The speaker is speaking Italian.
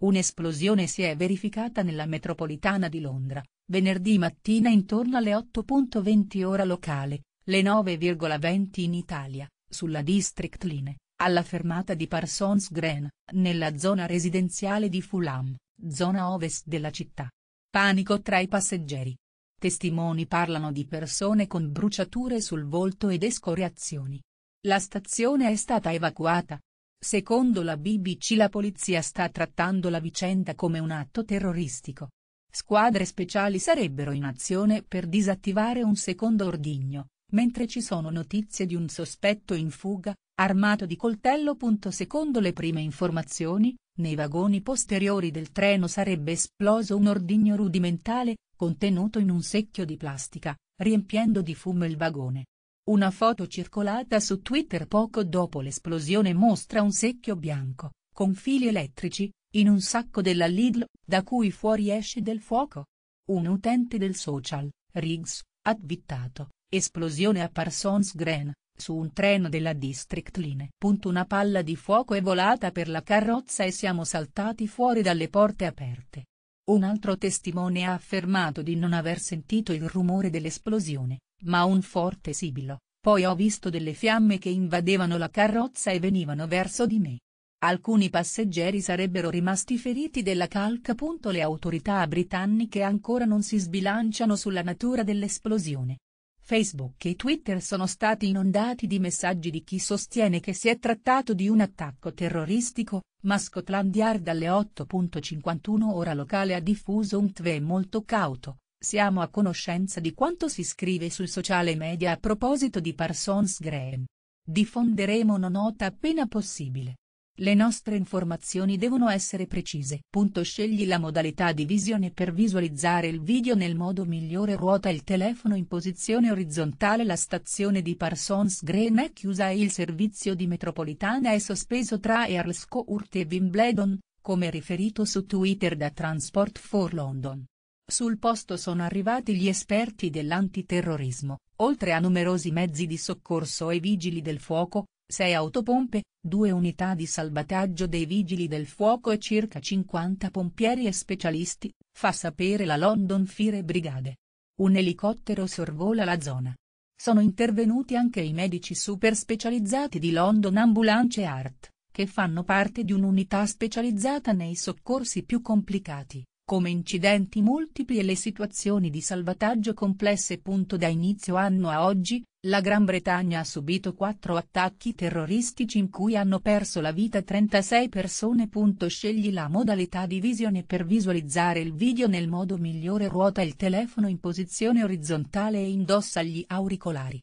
Un'esplosione si è verificata nella metropolitana di Londra, venerdì mattina intorno alle 8.20 ora locale, le 9.20 in Italia, sulla District Line, alla fermata di Parsons Green, nella zona residenziale di Fulham, zona ovest della città. Panico tra i passeggeri. Testimoni parlano di persone con bruciature sul volto ed escoriazioni. La stazione è stata evacuata, Secondo la BBC la polizia sta trattando la vicenda come un atto terroristico. Squadre speciali sarebbero in azione per disattivare un secondo ordigno, mentre ci sono notizie di un sospetto in fuga, armato di coltello. Secondo le prime informazioni, nei vagoni posteriori del treno sarebbe esploso un ordigno rudimentale, contenuto in un secchio di plastica, riempiendo di fumo il vagone. Una foto circolata su Twitter poco dopo l'esplosione mostra un secchio bianco, con fili elettrici, in un sacco della Lidl, da cui fuori esce del fuoco. Un utente del social, Riggs, ha twittato, esplosione a Parsons Green, su un treno della District Line. Una palla di fuoco è volata per la carrozza e siamo saltati fuori dalle porte aperte. Un altro testimone ha affermato di non aver sentito il rumore dell'esplosione, ma un forte sibilo, poi ho visto delle fiamme che invadevano la carrozza e venivano verso di me. Alcuni passeggeri sarebbero rimasti feriti della calca. Le autorità britanniche ancora non si sbilanciano sulla natura dell'esplosione. Facebook e Twitter sono stati inondati di messaggi di chi sostiene che si è trattato di un attacco terroristico, ma Scotland Yard alle 8.51 ora locale ha diffuso un TVE molto cauto, siamo a conoscenza di quanto si scrive sui sociale media a proposito di Parsons Graham. Diffonderemo una nota appena possibile. Le nostre informazioni devono essere precise. Punto scegli la modalità di visione per visualizzare il video nel modo migliore ruota il telefono in posizione orizzontale la stazione di Parsons Green è chiusa e il servizio di metropolitana è sospeso tra Earlscourt e Wimbledon, come riferito su Twitter da Transport for London. Sul posto sono arrivati gli esperti dell'antiterrorismo, oltre a numerosi mezzi di soccorso e vigili del fuoco, sei autopompe, due unità di salvataggio dei vigili del fuoco e circa 50 pompieri e specialisti, fa sapere la London Fire Brigade. Un elicottero sorvola la zona. Sono intervenuti anche i medici super specializzati di London Ambulance Art, che fanno parte di un'unità specializzata nei soccorsi più complicati come incidenti multipli e le situazioni di salvataggio complesse. Da inizio anno a oggi, la Gran Bretagna ha subito quattro attacchi terroristici in cui hanno perso la vita 36 persone. Scegli la modalità di visione per visualizzare il video nel modo migliore ruota il telefono in posizione orizzontale e indossa gli auricolari.